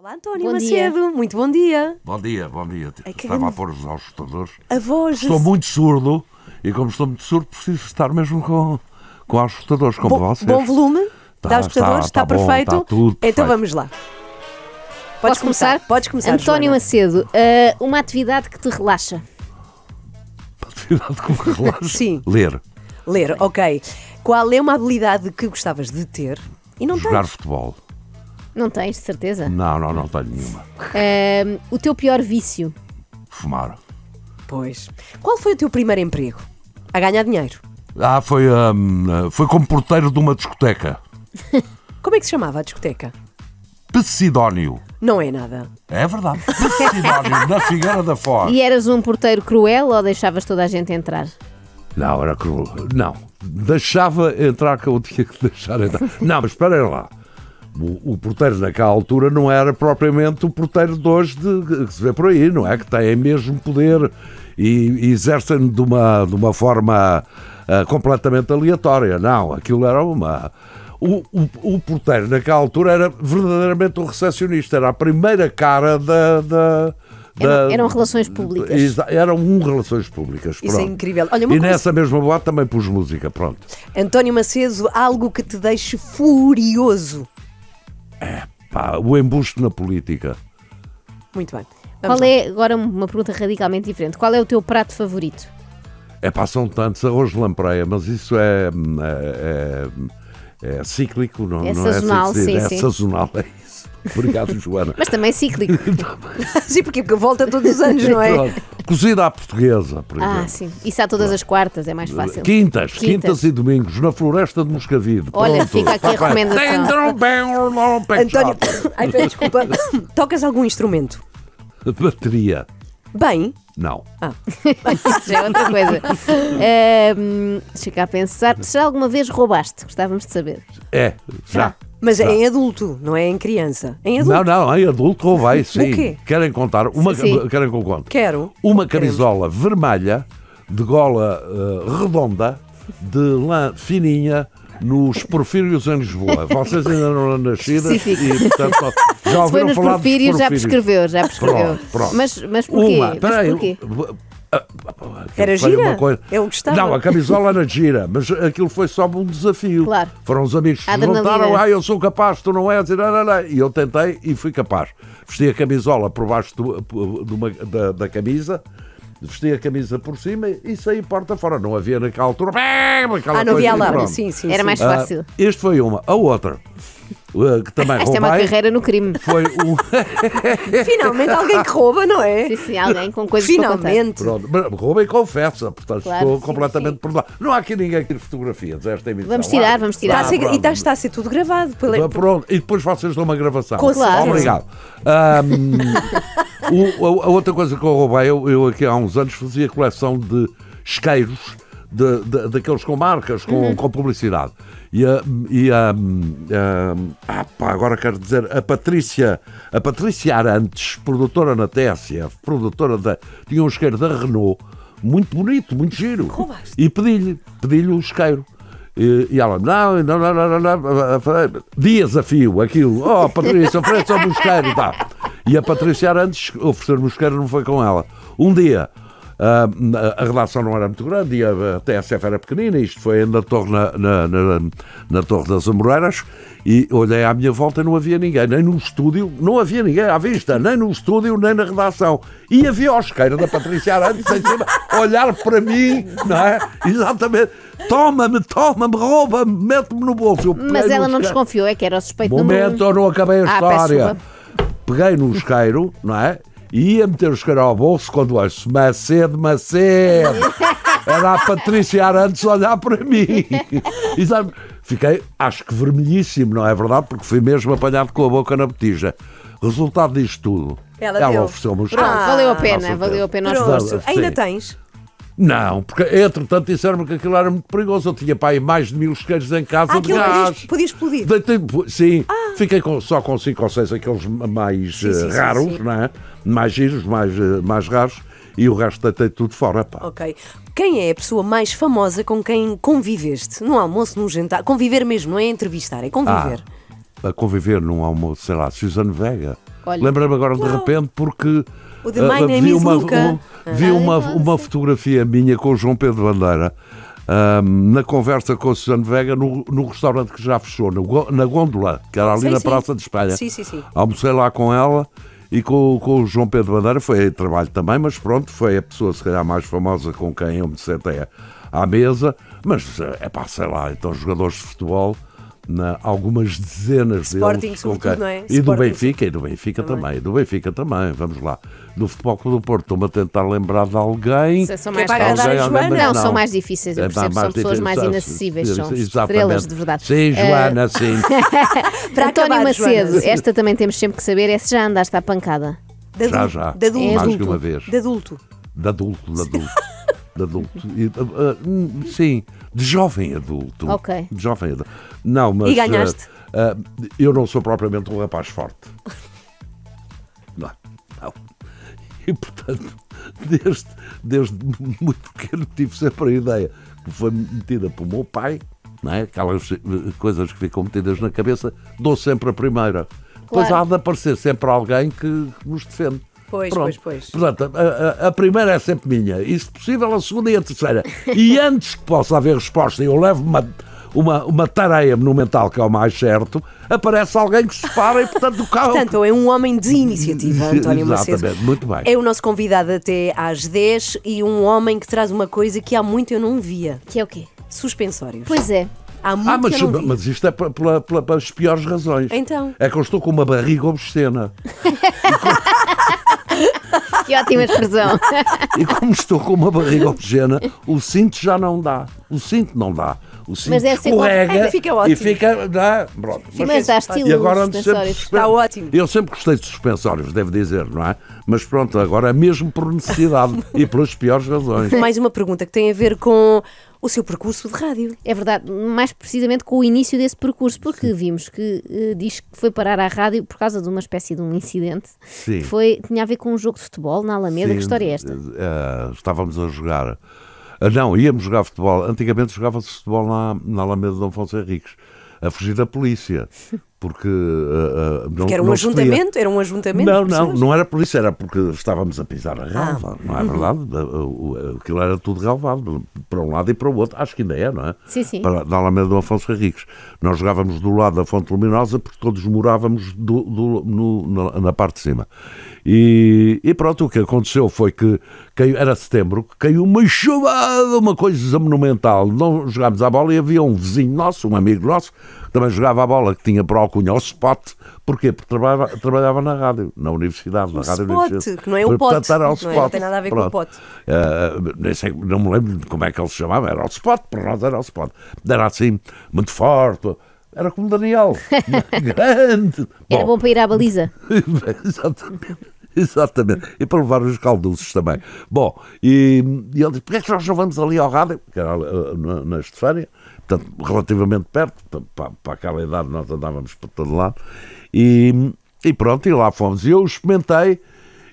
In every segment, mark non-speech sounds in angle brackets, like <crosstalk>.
Olá António bom Macedo, dia. muito bom dia. Bom dia, bom dia. É que... Estava a pôr os ajustadores. A voz. Estou muito surdo e como estou muito surdo preciso estar mesmo com, com ajustadores como Bo vocês. Bom volume, tá, dá ajustadores, está, está, está perfeito. Bom, está tudo então perfeito. Então vamos lá. Podes Posso começar? começar? Podes começar, António Joana. Macedo, uh, uma atividade que te relaxa. Uma <laughs> atividade que me relaxa? Sim. Ler. Ler, ok. Qual é uma habilidade que gostavas de ter e não Jogar tens? futebol. Não tens, de certeza? Não, não, não tenho nenhuma. o teu pior vício? Fumar. Pois. Qual foi o teu primeiro emprego? A ganhar dinheiro. Ah, foi, foi como porteiro de uma discoteca. <laughs> Como é que se chamava a discoteca? Pesidónio. Não é nada. É verdade. Pesidónio, na Figueira da Foz. E eras um porteiro cruel ou deixavas toda a gente entrar? Não, era cruel. Não. Deixava entrar que eu tinha que deixar entrar. Não, mas esperem lá. O, o porteiro naquela altura não era propriamente o porteiro de hoje de, que se vê por aí, não é? Que tem mesmo poder e, e exercem de uma, de uma forma uh, completamente aleatória. Não, aquilo era uma. O, o, o, porteiro naquela altura era verdadeiramente o recepcionista, era a primeira cara da, da eram, eram, relações públicas. Eram um relações públicas. Pronto. Isso é incrível. Olha, e coisa... nessa mesma boate também pus música, pronto. António Macedo, algo que te deixe furioso. É, pá, o embuste na política. Muito bem. Vamos Qual lá. é, agora uma pergunta radicalmente diferente, qual é o teu prato favorito? É pá, são tantos, arroz de lampreia, mas isso é, hum, é, é é cíclico, não é? Não é assim sazonal, é, sim, é sim. sazonal, é isso. Obrigado, Joana. Mas também cíclico. <laughs> Tá <laughs> sim, porque volta todos os anos, não é? Cozida à portuguesa, por ah, exemplo. Ah, sim. Isso há todas as quartas, é mais fácil. Quintas, quintas, quintas, e domingos, na floresta de Moscavide. Olha, fica aqui a tá recomendação. António, <coughs> ai, desculpa, <coughs> tocas algum instrumento? Bateria. Bem? Não. Ah, <laughs> isso já é outra coisa. Um, a pensar, se já alguma vez roubaste, gostávamos de saber. É, já. Ah. Mas é já. é em adulto, não é em criança. Em adulto. Não, não, em adulto roubei, sim. O quê? Querem contar? Uma, Sim. Querem que eu conte? Quero. Uma camisola vermelha, de gola eh, redonda, de lã fininha, nos Porfírios em Lisboa. Vocês ainda não nascidas e, portanto, já ouviram Se foi nos porfírios, dos Porfírios. já prescreveu, já prescreveu. Pronto, pronto. Mas, mas porquê? Uma, peraí, mas porquê? Era gira? Coisa... Eu gostava. Não, a camisola era gira, mas aquilo foi só um desafio. Claro. Foram os amigos que perguntaram: ah, eu sou capaz, tu não és, não, não, não. e eu tentei e fui capaz. Vesti a camisola por baixo do, do uma, da, da camisa, vesti a camisa por cima e saí porta fora. Não havia naquela altura. Aquela ah, não havia alarme, sim, sim. Era mais fácil. Uh, este foi uma. A outra. Uh, que também Esta roubei. é uma carreira no crime. Foi o... <laughs> Finalmente alguém que rouba, não é? Sim, sim, alguém com coisas Finalmente. Pronto, rouba e confessa, portanto claro, estou sim, completamente sim. perdoado. Não há aqui ninguém que tire fotografias desta é emissão. Vamos tirar, vamos tirar. Está e está, está a ser tudo gravado. Pela... Pronto, e depois vocês dão uma gravação. Claro. Obrigado. Um, <laughs> o, a, a, outra coisa que eu roubei, eu, eu aqui há uns anos fazia coleção de isqueiros de, de, daqueles com marcas, com, uhum. com publicidade. E, a, e a, a, opa, ah, agora quero dizer, a Patrícia, a Patrícia Arantes, produtora na TSF, produtora da. tinha um isqueiro da Renault, muito bonito, muito giro. Roubaste. E pedi-lhe, pedi-lhe o isqueiro. E, e ela, não, não, não, não, não, não, dias a fio, aquilo, oh Patrícia, oferece ao busqueiro e tá. E a Patrícia Arantes, oferecer-me o isqueiro não foi com ela. Um dia, ah, a relação não era muito grande e a TSF era pequenina, isto foi na Torre, na, na, na, na Torre das Amoreiras, e olhei à minha volta e não havia ninguém, nem no estúdio, não havia ninguém à vista, nem no estúdio, nem na redação. E havia a osqueira da Patrícia Arantes em cima, olhar para mim, não é? Exatamente. Toma-me, toma-me, rouba-me, mete-me no bolso. Mas ela não desconfiou, é que era o suspeito Momento, um. Momento, eu não acabei a ah, história. Peço, peguei no isqueiro, não é? e ia meter os caras ao bolso quando ouço Macedo, Macedo. Era a Patrícia Arantes olhar para mim. E sabe, fiquei, acho que vermelhíssimo, não é verdade? Porque fui mesmo apanhado com a boca na botija. Resultado disto tudo. Ela, ela ofereceu-me os ah, Valeu a ah, pena, valeu a pena o esforço. Ainda tens? Não, porque entretanto disseram-me que aquilo era muito perigoso. Eu tinha pai mais de mil isqueiros em casa ah, de Podia, podia explodir. Deitei, tipo, sim. Ah. Fiquei com, só com 5 ou 6, aqueles mais sim, eh, sim, raros, sim, não é? Mais giros, mais, eh, mais raros, e o resto deitei tudo fora, pá. Ok. Quem é a pessoa mais famosa com quem conviveste? Num almoço, num jantar? Conviver mesmo, não é entrevistar, é conviver. Ah, a conviver num almoço, sei lá, Suzane Vega. Lembra-me agora Uau. de repente porque o The uh, eh, é vi, uma, um, vi ah, uma, é? uma fotografia minha com o João Pedro Bandeira um, na conversa com a Susana Vega no, no restaurante que já fechou, no, na Gôndola, que era ali sim, na sim. Praça de Espanha. Sim, sim, sim. Almocei lá com ela e com, com o João Pedro Bandeira foi trabalho também, mas pronto, foi a pessoa se calhar mais famosa com quem eu me sentei à mesa, mas é eh, pá, sei lá, então jogadores de futebol na algumas dezenas de Sporting, deles. Com não é? E Sporting. do Benfica, e do Benfica também. também. Do Benfica também, vamos lá. Do Futebol Clube do Porto, estou-me a tentar lembrar de alguém. Se são mais fáceis. Não, não, são mais difíceis, eu é, percebo, é, são pessoas mais inacessíveis, são estrelas de verdade. Sim, eh, Joana, uh... sim. <laughs> Para António Macedo, esta também temos sempre que saber, é se já andaste à pancada. De já, já. De adulto. Mais de uma vez. De adulto. De adulto, de adulto. <laughs> de adulto. Uh, uh, sim, de jovem adulto. Ok. De jovem adulto. Não, mas. E ganhaste? Uh, eu não sou propriamente um rapaz forte. não, não. E portanto, desde, desde muito pequeno tive sempre a ideia que foi metida pelo meu pai, não é? aquelas eh, coisas que ficam metidas na cabeça, dou sempre a primeira. Claro. Depois há de aparecer sempre alguém que nos defende. Pois, Pronto. pois, pois. Portanto, a, a, a, primeira é sempre minha. E, se possível, a segunda e a terceira. E <laughs> antes que possa haver resposta, eu levo uma, uma, uma tareia monumental que é o mais certo, aparece alguém que se para e, portanto, o carro. Portanto, é um homem de iniciativa, <laughs> António Exatamente, Macedo. muito bem. É o nosso convidado até às 10 e um homem que traz uma coisa que há muito eu não via. Que é o quê? Suspensórios. Pois é. Há ah, muito ah, mas, que mas isto é pelas piores razões. Então. É que eu estou com uma barriga obscena. <laughs> <laughs> que ótima expressão. E como estou com uma barriga obscena, o cinto já não dá. O cinto não dá. O cinto mas é assim, escorrega é, fica ótimo. e fica. Dá, pronto. mas, mas estilo é assim. e agora suspensórios. Sempre, está ótimo. Eu sempre gostei de suspensórios, devo dizer, não é? Mas pronto, agora é mesmo por necessidade <laughs> e pelas piores razões. Mais uma pergunta que tem a ver com o seu percurso de rádio. É verdade, mais precisamente com o início desse percurso, porque Sim. vimos que uh, diz que foi parar à rádio por causa de uma espécie de um incidente. Sim. Foi, tinha a ver com um jogo de futebol na Alameda. Sim. Que história é esta? Uh, estávamos a jogar. Uh, não, íamos jogar futebol. Antigamente jogava-se futebol na, na Alameda de Dom Afonso Henriques a fugir da polícia. Porque, uh, uh, não, porque era um ajuntamento? Podia... Era um ajuntamento? Não, não, não era polícia, era porque estávamos a pisar a relva, ah. não é uhum. verdade? Uhum. Aquilo era tudo galvado, para um lado e para o outro, acho que ainda é, não é? Sim, sim. Para, na Alameda do Afonso Henriques. Nós jogávamos do lado da Fonte Luminosa porque todos morávamos do, do, no, na, na parte de cima. E, e, pronto, o que aconteceu foi que caiu, era setembro, caiu uma chuvada, uma coisa monumental. Não jogámos a bola e havia um vizinho nosso, um amigo nosso, que também jogava a bola, que tinha para o alcunha o spot. Porquê? Porque trabalhava, trabalhava na rádio, na universidade, na o rádio spot, universidade. que não é o pote. Portanto, não, spot, é, não, tem nada a ver pronto. com o pote. Uh, nem sei, não me lembro como é que ele se chamava, era o spot, para nós era o spot. Era assim, muito forte. Era como Daniel. <laughs> grande. Era bom, bom para ir à baliza. <laughs> Exatamente. <laughs> Exatamente. E para levar os calduces também. Bom, e, e ele disse: porquê é que nós não vamos ali ao rádio? Que era eh, na, na Estefânia, portanto, relativamente perto, para, para aquela idade nós andávamos para todo lado. E, e pronto, e lá fomos. E eu experimentei.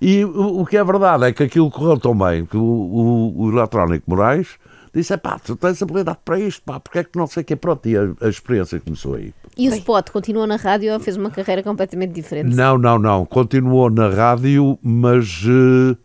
E o, o que é verdade é que aquilo correu tão bem que o, o, o Eletrónico Moraes disse: pá, tu tens habilidade para isto, pá, porque é que não sei o é Pronto, e a, a experiência começou aí. E o Spot continuou na rádio ou fez uma carreira completamente diferente? Não, não, não. Continuou na rádio, mas. Uh,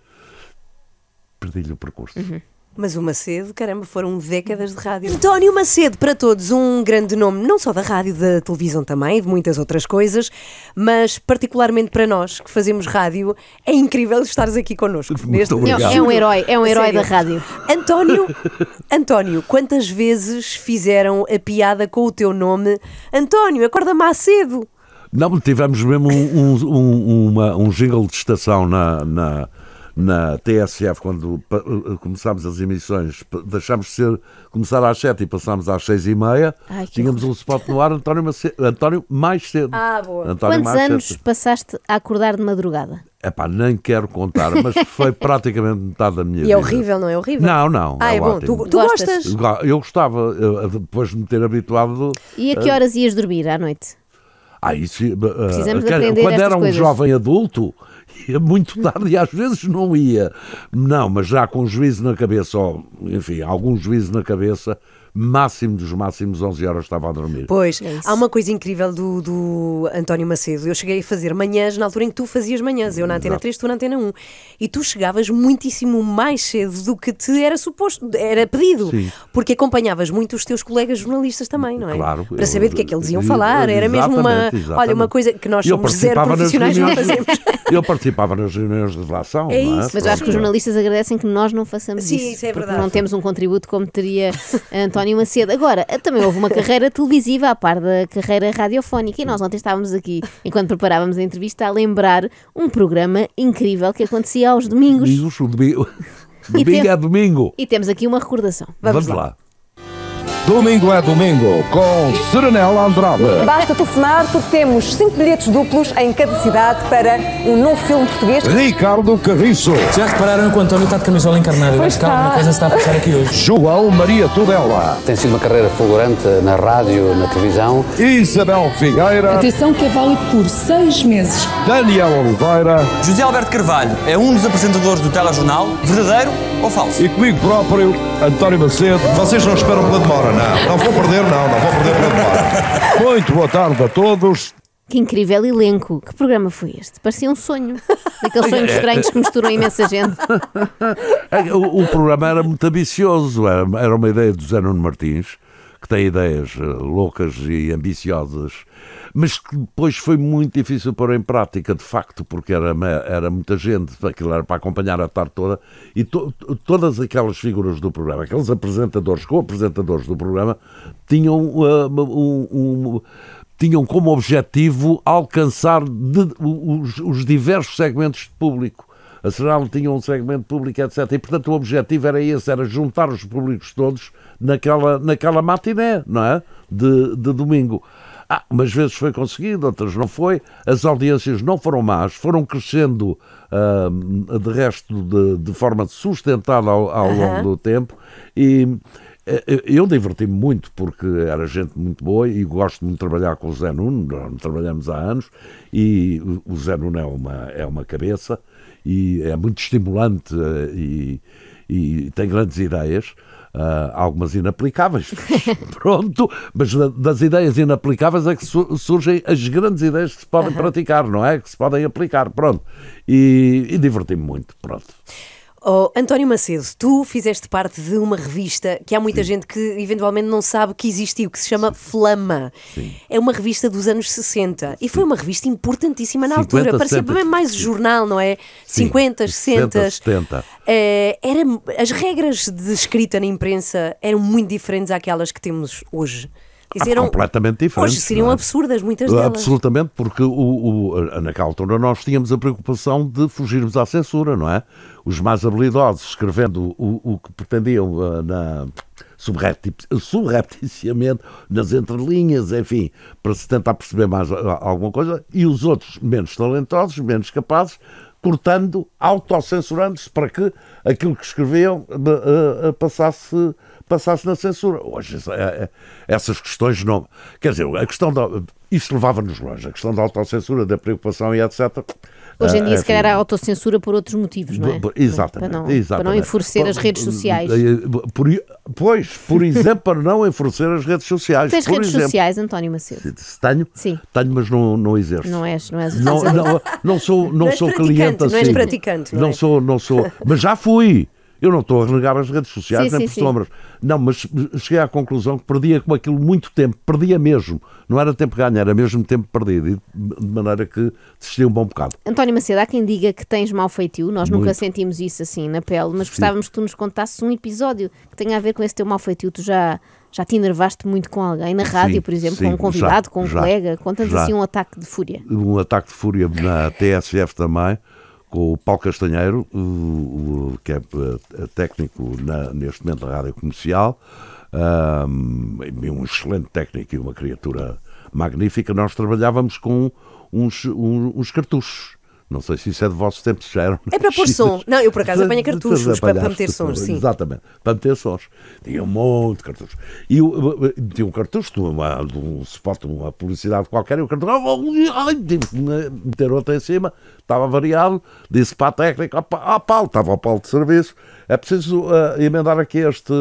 Perdi-lhe o percurso. Uhum. Mas o Macedo, caramba, foram décadas de rádio. António Macedo, para todos, um grande nome, não só da rádio, da televisão também, de muitas outras coisas, mas particularmente para nós que fazemos rádio, é incrível estares aqui connosco. Muito neste... obrigado. É um herói, é um herói da rádio. António, António, quantas vezes fizeram a piada com o teu nome? António, acorda Macedo! Não, tivemos mesmo um, um, um, uma, um jingle de estação na... na na TSF, quando eh, eh, começámos as emissões, deixámos de ser, começar às 7 e passámos às 6 e meia, Ai, tínhamos um spot no ar, António, António mais cedo. Ah, boa. António Quantos anos cedo. passaste a acordar de madrugada? Epá, nem quero contar, mas foi <laughs> praticamente metade da minha e é vida. E é horrível, não é horrível? Não, não. Ah, é, é bom. Tu, tu, gostas? Eu gostava, eh, depois de me ter habituado. E a que horas ias dormir à noite? Ah, isso, Precisamos uh, aprender quando era um coisas. jovem adulto, <laughs> ia muito tarde e às vezes não ia. Não, mas já com juízo na cabeça, ou, enfim, algum juízo na cabeça, máximo dos máximos, 11 horas estava a dormir. Pois, é há uma coisa incrível do, do António Macedo. Eu cheguei a fazer manhãs na altura em que tu fazias manhãs, eu na Antena Exato. 3, tu na Antena 1. E tu chegavas muitíssimo mais cedo do que te era suposto, era pedido. Sim. Porque acompanhavas muito os teus colegas jornalistas também, não é? Claro. Para saber do que é que eles iam falar. Era mesmo uma, olha, uma coisa que nós somos zero profissionais, não fazemos. <laughs> Eu participava nas reuniões de relação. É, é isso, é? mas eu acho que os jornalistas agradecem que nós não façamos Sim, isso. Sim, isso é verdade. Porque não temos um contributo como teria António <laughs> António Macedo. Agora, também houve uma <laughs> carreira televisiva à par da carreira radiofónica e nós ontem estávamos aqui, enquanto preparávamos a entrevista, a lembrar um programa incrível que acontecia aos domingos. Isso, domingo. Domingo a é domingo. E temos aqui uma recordação. Vamos, Vamos lá. lá. Domingo é domingo com Serenel Andrade. Basta telefonar porque temos cinco bilhetes duplos em cada cidade para um novo filme português. Ricardo Carriço. Já repararam que o António está de camisola encarnada? Mas né? Calma, uma coisa está a passar aqui hoje. João Maria Tudela. Tem sido uma carreira fulgurante na rádio, na televisão. Isabel Figueira. Atenção que é válido por seis meses. Daniel Oliveira. José Alberto Carvalho é um dos apresentadores do telejornal. Verdadeiro ou falso? E comigo próprio, António Macedo. Vocês não esperam pela demora, não, não vou perder, não, não vou perder para lado. Muito boa tarde a todos. Que incrível elenco! Que programa foi este? Parecia um sonho. Daqueles sonhos é. estranhos que misturam imensa gente. É o, o programa era muito ambicioso, era, era uma ideia do Zé Nuno Martins que tem ideias eh, loucas e ambiciosas, mas que depois foi muito difícil pôr em prática, de facto, porque era, era muita gente, aquilo era para acompanhar a tarde toda, e to, todas aquelas figuras do programa, aqueles apresentadores, co-apresentadores do programa, tinham uh, um, um tinham como objetivo alcançar de, os, os, diversos segmentos de público a Senal tinha um segmento público, etc. E, portanto, o objetivo era esse, era juntar os públicos todos naquela, naquela matiné, não é? De, de domingo. Ah, umas vezes foi conseguido, outras não foi. As audiências não foram más, foram crescendo uh, de resto de, de forma sustentada ao, ao uhum. longo do tempo e eh, eu diverti-me muito porque era gente muito boa e gosto muito de trabalhar com o Zé Nuno, nós trabalhamos há anos e o Zé Nuno é uma, é uma cabeça e é muito estimulante eh, e, e tem grandes ideias. Uh, algumas inaplicáveis, <laughs> pronto, mas das ideias inaplicáveis é que su surgem as grandes ideias que se podem uhum. praticar, não é? Que se podem aplicar, pronto. E, e diverti-me muito, pronto. Oh, António Macedo, tu fizeste parte de uma revista que há muita Sim. gente que eventualmente não sabe que existiu, que se chama Sim. Flama. Sim. É uma revista dos anos 60 e foi uma revista importantíssima na 50, altura. Parecia bem mais jornal, não é? Sim. 50, 60. 70. É, era, as regras de escrita na imprensa eram muito diferentes àquelas que temos hoje eram, completamente diferentes. Hoje seriam é? absurdas muitas delas. Absolutamente, porque o, o, naquela altura nós tínhamos a preocupação de fugirmos à censura, não é? Os mais habilidosos escrevendo o, o que pretendiam ah, na, subrepticiamente nas entrelinhas, enfim, para se tentar perceber mais ah, alguma coisa, e os outros menos talentosos, menos capazes, cortando, autocensurando-se para que aquilo que escreviam ah, passasse passasse na censura. Hoje oh, é, é, essas questões não. Quer dizer, a questão da. Isso levava-nos longe. A questão da autocensura, da preocupação e etc. Hoje em dia, é, se calhar, há autocensura por outros motivos, não é? Exatamente. Para não, exatamente. Para não enfurecer as redes sociais. Eh, por, eh, pois, por <laughs> exemplo, para não enfurecer as redes sociais. Tens redes exemplo, sociais, António Macedo? tenho, Sim. tenho, mas não, não exerço. Não és, não és. Não, <laughs> não, não sou, não, não sou cliente assim. Não és assim. praticante. Não, é? não sou, não sou. Mas já fui. Eu não estou a renegar as redes sociais sim, nem sim, por sombras. Não, mas cheguei à conclusão que perdia com aquilo muito tempo, perdia mesmo. Não era tempo ganho, era mesmo tempo perdido, de maneira que desisti um bom bocado. António Macedo, há quem diga que tens mau feitio, nós muito. nunca sentimos isso assim na pele, mas gostávamos que tu nos contasses um episódio que tenha a ver com esse teu mau feitio, tu já já te enervaste muito com alguém na rádio, sim, por exemplo, sim, com um convidado, já, com um já, colega? Conta-nos assim um ataque de fúria. Um ataque de fúria na TSF também, com o Paulo Castanheiro, que é eh, técnico na, neste momento da Rádio Comercial, um, um, excelente técnico e uma criatura magnífica. Nós trabalhávamos com uns, uns, uns cartuchos não sei se isso é de vosso tempo, já era. É para pôr som. Não, eu por acaso apanho cartuchos para, para meter sons, sim. Exatamente, para meter sons. Tinha um monte de cartuchos. E eu, eh, eh, tinha um cartucho de, uma, de um suporte, de uma publicidade qualquer, e o cartucho, oh, oh, oh, ai, meter outro em cima, estava variado, disse para a técnica, ah, Paulo, estava ao Paulo de serviço, é preciso uh, emendar aqui este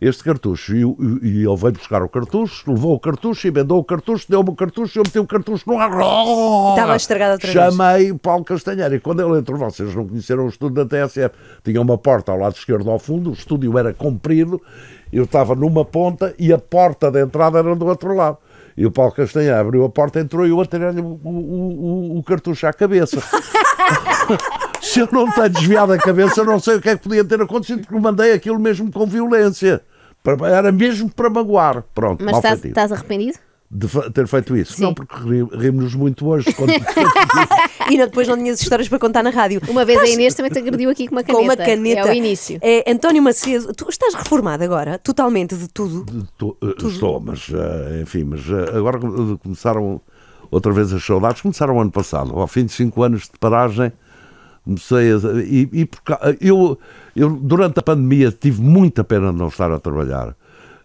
este cartucho. E, e, e ele veio buscar o cartucho, levou o cartucho, emendou o cartucho, deu-me o cartucho, eu meti o cartucho no ar. Estava estragado outra Chamei vez. o Paulo Castanheira. E quando ele entrou, vocês não conheceram o estúdio da TSF. Tinha uma porta ao lado esquerdo ao fundo, o estúdio era comprido, eu estava numa ponta e a porta de entrada era do outro lado. E o Paulo Castanha abriu a porta, entrou e eu atirei-lhe o, o, o, o cartucho à cabeça. <laughs> Se eu não tenho desviado a cabeça, eu não sei o que é que podia ter acontecido, porque mandei aquilo mesmo com violência. Para, era mesmo para magoar. Pronto, Mas estás, estás arrependido? de ter feito isso. Sim. Não, porque rimos muito hoje. Quando... <laughs> e não, depois não tinhas histórias para contar na rádio. Uma vez Mas... a Inês também te agrediu aqui com uma caneta. <laughs> Com uma caneta. É o início. É, António Macedo, tu estás reformado agora, totalmente, de tudo? De to... Eh, tudo. Estou, mas eh, enfim, mas eh, agora começaram outra vez as saudades, começaram ano passado, ao fim de cinco anos de paragem, comecei a... E, e por... eu eu, durante a pandemia, tive muita pena de não estar a trabalhar.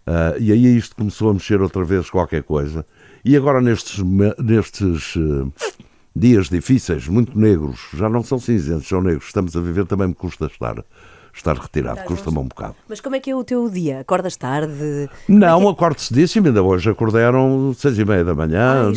Uh, e aí isto começou a mexer outra vez qualquer coisa. E agora, nestes, nestes uh, dias difíceis, muito negros, já não são cinzentos, são negros, estamos a viver, também me custa estar estar retirado, custa-me um bocado. Mas como é que é o teu dia? Acordas tarde? Não, é que... É? acordo cedíssimo, ainda hoje acordaram seis e meia da manhã. Ai,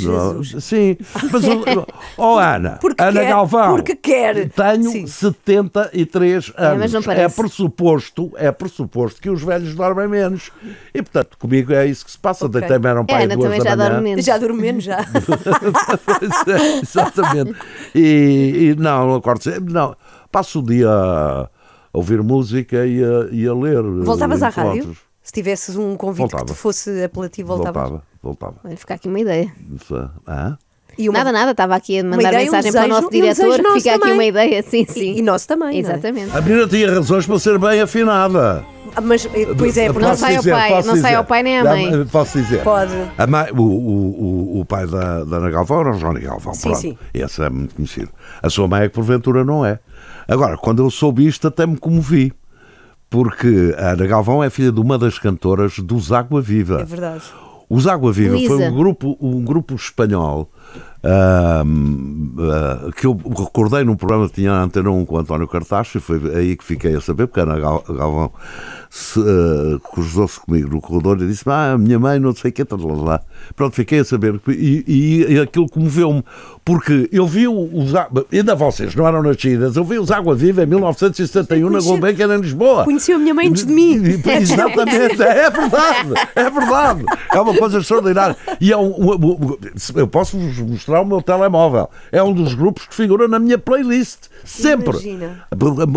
Sim, mas <laughs> oh Ana, porque Ana quer, Galvão, porque quer. tenho Sim. 73 é, anos. É, é pressuposto, é pressuposto que os velhos dormem menos. E portanto, comigo é isso que se passa, okay. deitei-me era um é, pai Ana duas também já dorme menos. Já dorme menos, já. <laughs> é, exatamente. E, e não, acordo, não, passo o dia ouvir música e a, e a ler. Eh, voltavas à rádio? Outros. Se tivesses um convite voltava. que te fosse apelativo, voltavas? Voltava, voltava. Vai ficar aqui uma ideia. Ah? Uma... Nada, nada, estava aqui a mandar ideia, mensagem um desejo, para o nosso diretor, um que fica também. aqui uma ideia, sim, sim. E, e nosso também. É? Exatamente. É? A menina tinha razões para ser bem afinada. Ah, mas, eh, pois é, porque não sai, dizer, ao, pai, não sai ao pai nem à mãe. Eh, posso dizer? Pode. A mãe, o, o, o pai da, da Ana Galvão era o João Galvão. Sim, pronto. sim. Esse é muito conhecido. A sua mãe é que porventura não é. Agora, quando eu soube isto, até me comovi porque a Ana Galvão é filha de uma das cantoras dos Água Viva. É verdade. Os Água Viva foi um grupo, um grupo espanhol ah, que eu recordei num programa que tinha Antena 1 com o António Cartacho, e foi aí que fiquei a saber, porque a Ana Galvão uh, cruzou-se comigo no corredor e disse ah, minha mãe não sei o que, lá, Pronto, fiquei a saber, e, e, e aquilo comoveu-me, porque eu vi os... Ainda vocês não eram nascidas, eu vi os Água Viva em 1971 na era em Lisboa. Conheceu a minha mãe antes de mim. Exatamente, é, é verdade, é verdade. É uma coisa extraordinária. E é um, eu posso vos mostrar é o meu telemóvel. É um dos grupos que figura na minha playlist, sempre. Imagina.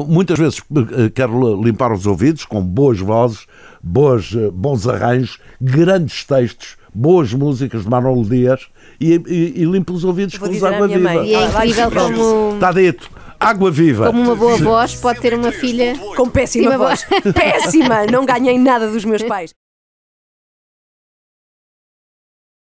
Muitas vezes eh, quero limpar os ouvidos com boas vozes, boas, eh, bons arranjos, grandes textos, boas músicas de Manolo Dias e, e, e limpo os ouvidos Vou com os água viva. E é ah, incrível como. Está dito. Água viva. Como uma boa voz pode ter uma filha com péssima voz. Péssima! Não ganhei nada dos meus pais.